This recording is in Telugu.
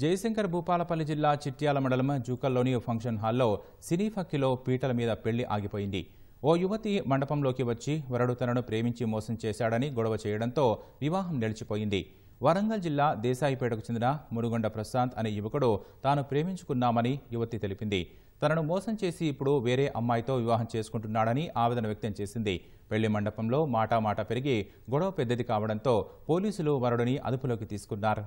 జయశంకర్ భూపాలపల్లి జిల్లా చిట్యాల మండలం జూకల్లోని ఫంక్షన్ హాల్లో సినీ ఫక్కిలో పీటల మీద పెళ్లి ఆగిపోయింది ఓ యువతి మండపంలోకి వచ్చి వరుడు తనను ప్రేమించి మోసం చేశాడని గొడవ చేయడంతో వివాహం నిలిచిపోయింది వరంగల్ జిల్లా దేశాయిపేటకు చెందిన మునుగొండ ప్రశాంత్ అనే యువకుడు తాను ప్రేమించుకున్నామని యువతి తెలిపింది తనను మోసం చేసి ఇప్పుడు వేరే అమ్మాయితో వివాహం చేసుకుంటున్నాడని ఆవేదన వ్యక్తం చేసింది పెళ్లి మండపంలో మాటామాట పెరిగి గొడవ పెద్దది కావడంతో పోలీసులు వరుడిని అదుపులోకి తీసుకున్నారు